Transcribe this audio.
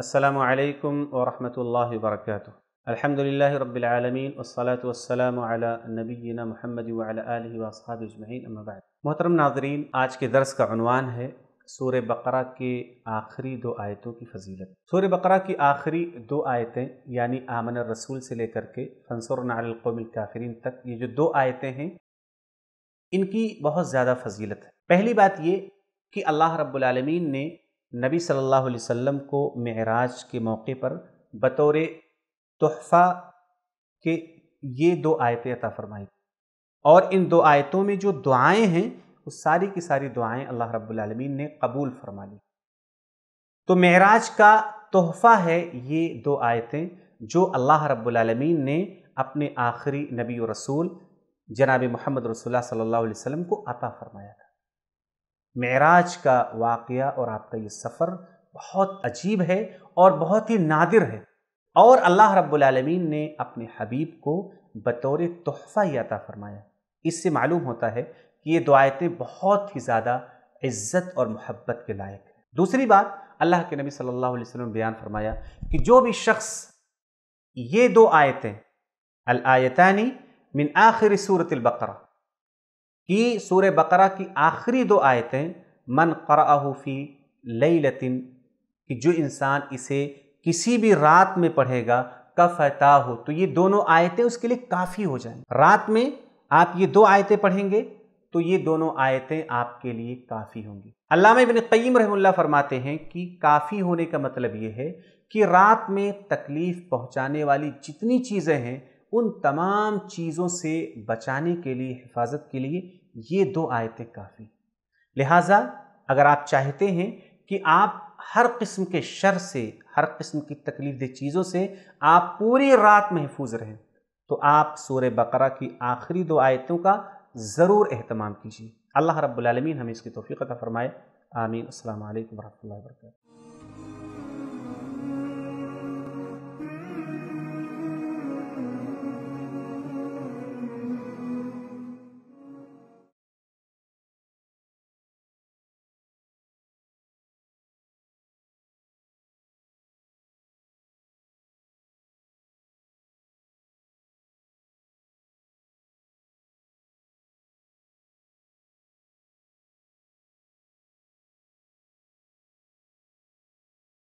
असलकम वरहमल वर्क अलहमदिल्ल रबालमीन वसलाम नबीना महमद वसाब अजमैन अम्बाद मोहतरम नाजरीन आज के दर्स का अनवान है सूर बकरा के आखिरी दो आयतों की फजीलत सूर बकरा की आखिरी दो आयतें यानी आमन रसूल से लेकर के फंसर नालकौम काफरीन तक ये जो दो आयतें हैं इनकी बहुत ज़्यादा फजीलत है पहली बात ये कि अल्लाह रब्बुल रबालमीन ने नबी सल्लल्लाहु अलैहि वसल्लम को महराज के मौके पर बतौर तोहफ़ा के ये दो आयतें अता फरमाई और इन दो आयतों में जो दुआएं हैं उस सारी की सारी दुआएं अल्लाह रब्बुल रबालमीन ने कबूल फरमा ली तो महराज का तोहफ़ा है ये दो आयतें जो अल्लाह रब्बुल ने अपने आखिरी नबी रसूल जनाब मोहम्मद रसोल्ला सल्ला वसम को अता फरमाया था मेराज का वाक़ और आपका ये सफ़र बहुत अजीब है और बहुत ही नादिर है और अल्लाह रब्बुलमीन ने अपने हबीब को बतौर तोहफ़ा ही अता फरमाया इससे मालूम होता है कि ये दुआतें बहुत ही ज़्यादा इज़्ज़त और मोहब्बत के लायक हैं दूसरी बात अल्लाह के नबी सल्लल्लाहु अलैहि वसल्लम ने बयान फरमाया कि जो भी शख्स ये दो आयतें अल आयतानी मिन आखिर सूरत बकरा कि सूर बकरा की आखिरी दो आयतें मन क़राफ़ी लई लतिन कि जो इंसान इसे किसी भी रात में पढ़ेगा कफ़ता हो तो ये दोनों आयतें उसके लिए काफ़ी हो जाएंगी रात में आप ये दो आयतें पढ़ेंगे तो ये दोनों आयतें आपके लिए काफ़ी होंगी अल्लाह इबन क़ीम रहमुल्ला फरमाते हैं कि काफ़ी होने का मतलब ये है कि रात में तकलीफ़ पहुंचाने वाली जितनी चीज़ें हैं उन तमाम चीज़ों से बचाने के लिए हिफाजत के लिए ये दो आयतें काफ़ी लिहाजा अगर आप चाहते हैं कि आप हर किस्म के शर से हर किस्म की तकलीफ चीज़ों से आप पूरी रात महफूज रहें तो आप सूर बकरा की आखिरी दो आयतों का ज़रूर अहतमाम कीजिए अल्लाह रब्बुल रबालमीन हमें इसकी तोफ़ी अता फ़रमाए आमीन अल्लाम वरह वर्क